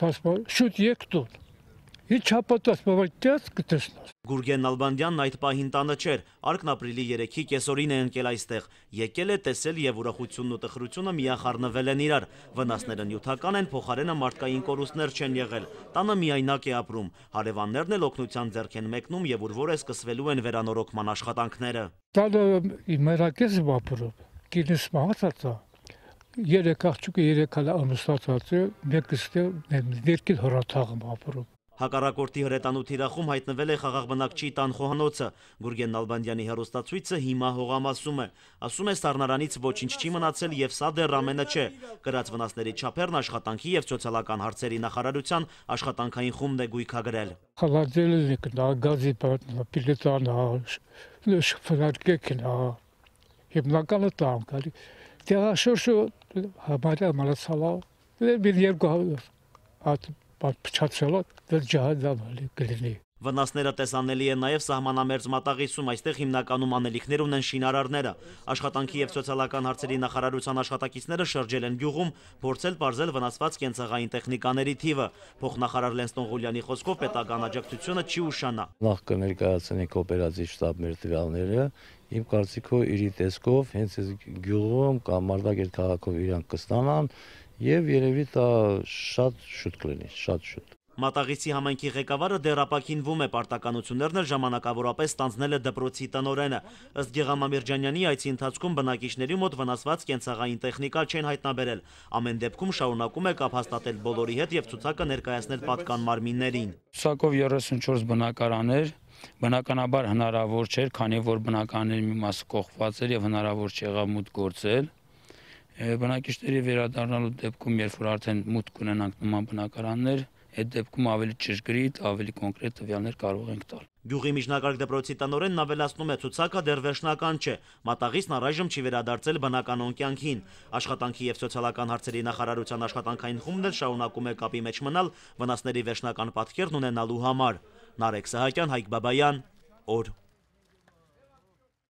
տասմալ, շուտ եկ տուն։ Ինչ հապատասմավալ տես կտեսնաս։ Գուրգեն Ալբանդյանն այդ պահին տանը չէր, արկն ապրիլի 3-ի կեսօրին է ընկել այստեղ։ Եկել է տեսել եւ ուրախությունն ու տխրությունը միախառնվել են իրար։ Վնասները նյութական են, փոխարենը մարդկային կորուստներ չեն եղել։ Տանը միայնակ է ապրում։ Հարևաններն էլ օգնության ձեռք են մեկնում եւ ուր որ է սկսվելու են վերանորոգման աշխատանքները։ Տանը մերակես ապրում։ Գինես մահացածա երեք աղջիկը երեք հալ ամուսնացած է, մեկը ստե ներքին հրատաղում ապրում։ Հակառակորդի հրետանու թիրախում հայտնվել է խաղաղբնակչի տան խոհանոցը։ Գուրգեն Նալբանդյանի հերոստացույցը հիմա հողամասում է։ Ասում է սառնարանից ոչինչ չի մնացել եւ սա դեռ ամենը չէ։ Գրած վնասների չափերն աշխատանքի եւ սոցիալական հարցերի նախարարության աշխատանքային խումբն է գույքագրել։ Խալաձելը նկնա գազի պիլետանա շփրարկեքնա։ Հիմնականը տանկալի։ Տեղաշոշը համարյա մնացալա դե մի երկու հատ բաց փչացելա դե դա ջահադավ լի գլինի Վնասները տեսանելի է նաև սահմանամերձ մատաղիսում, այստեղ հիմնականում անելիքներ ունեն շինարարները։ Աշխատանքի և սոցիալական հարցերի նախարարության աշխատակիցները շրջել են գյուղում, փորձել պարզել վնասված կենցաղային տեխնիկաների թիվը։ Փոխնախարար Լենստոն Ղուլյանի խոսքով պետական աջակցությունը չի ուշանա։ Նախ կներկայացնենք օպերատիվ շտաբ մեր տվյալները, իմ կարծիքով իրի տեսքով հենց այս գյուղում կամ Մարտակերտ քաղաքում իրանք կստանան եւ երևի դա շատ շուտ կլինի, շատ շուտ։ Մատաղիսի համայնքի ղեկավարը դեռ ապակինվում է պարտականություններն էլ ժամանակավորապես ստանձնել է դպրոցի տնորենը։ Ըստ Գեղամամիրջանյանի այցի ընթացքում բնակիչների մոտ վնասված կենցաղային տեխնիկա չեն հայտնաբերել։ Ամեն դեպքում շարունակում է կապ հաստատել բոլորի հետ եւ ցուցակը ներկայացնել պատկան մարմիններին։ Ցուցակով 34 բնակարաներ բնականաբար հնարավոր չէր, քանի որ բնականների մի մասը կողպված էր եւ հնարավոր չեղավ մուտք գործել բնակիչների վերադառնալու դեպքում, երբ որ արդեն մուտք ունենանք նման բնակարաններ, Այդ դեպքում ավելի ճշգրիտ, ավելի կոնկրետ տվյալներ կարող ենք տալ։ Գյուղի միջնակարգ դպրոցի տնօրենն ավելացնում է ցուցակը դեռ վերջնական չէ։ Մատաղիսն առայժմ չի վերադարձել բնականոն կյանքին։ Աշխատանքի եւ սոցիալական հարցերի նախարարության աշխատանքային խումբն էլ շարունակում է կապի մեջ մնալ վնասների վերջնական պատկերն ունենալու համար։ Նարեկ Սահակյան, Հայկ Բաբայան, օր